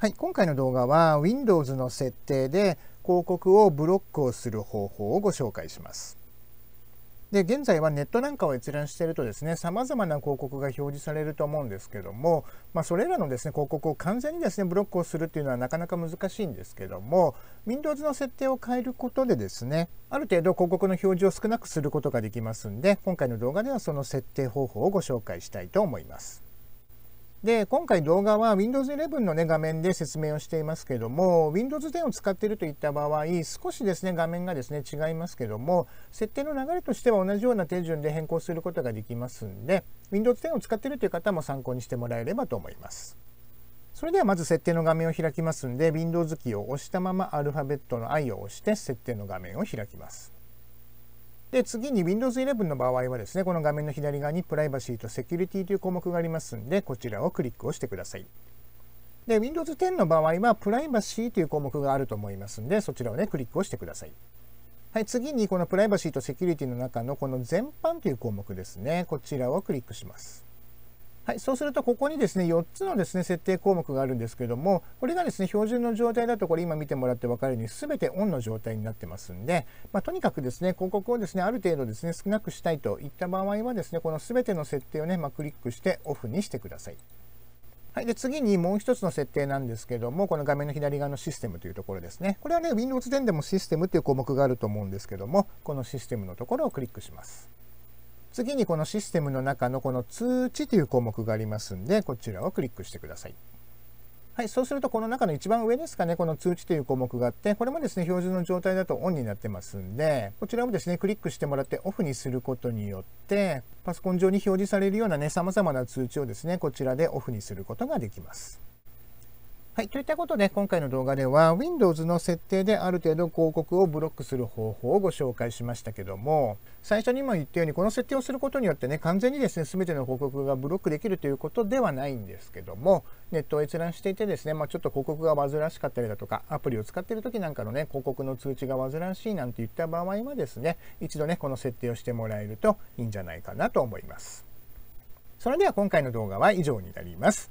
はい、今回の動画は Windows の設定で広告をブロックをする方法をご紹介します。で現在はネットなんかを閲覧しているとですねさまざまな広告が表示されると思うんですけども、まあ、それらのですね広告を完全にですねブロックをするっていうのはなかなか難しいんですけども Windows の設定を変えることでですねある程度広告の表示を少なくすることができますんで今回の動画ではその設定方法をご紹介したいと思います。で今回動画は Windows 11の、ね、画面で説明をしていますけども Windows 10を使っているといった場合少しですね画面がですね違いますけども設定の流れとしては同じような手順で変更することができますんで Windows 10を使っているという方も参考にしてもらえればと思います。それではまず設定の画面を開きますんで Windows キーを押したままアルファベットの I を押して設定の画面を開きます。で次に Windows 11の場合はですねこの画面の左側にプライバシーとセキュリティという項目がありますんでこちらをクリックをしてくださいで Windows 10の場合はプライバシーという項目があると思いますんでそちらをねクリックをしてくださいはい次にこのプライバシーとセキュリティの中のこの全般という項目ですねこちらをクリックしますはい、そうするとここにですね4つのですね設定項目があるんですけどもこれがですね標準の状態だとこれ今見てもらって分かるように全てオンの状態になってますんで、まあ、とにかくですね広告をですねある程度ですね少なくしたいといった場合はですねこの全ての設定をね、まあ、クリックしてオフにしてください。はい、で次にもう一つの設定なんですけども、この画面の左側のシステムというところですね。これはね、Windows 10でもシステムという項目があると思うんですけども、このシステムのところをクリックします。次にこのシステムの中のこの通知という項目がありますんで、こちらをクリックしてください。はい、そうするとこの中の一番上ですかね、この通知という項目があって、これもですね、標準の状態だとオンになってますんで、こちらもですね、クリックしてもらってオフにすることによって、パソコン上に表示されるようなね、様々な通知をですね、こちらでオフにすることができます。はい、といったことで今回の動画では Windows の設定である程度広告をブロックする方法をご紹介しましたけども最初にも言ったようにこの設定をすることによってね完全にですね全ての広告がブロックできるということではないんですけどもネットを閲覧していてですね、まあ、ちょっと広告が煩わしかったりだとかアプリを使っている時なんかのね広告の通知が煩わしいなんていった場合はですね一度ねこの設定をしてもらえるといいんじゃないかなと思います。それでは今回の動画は以上になります。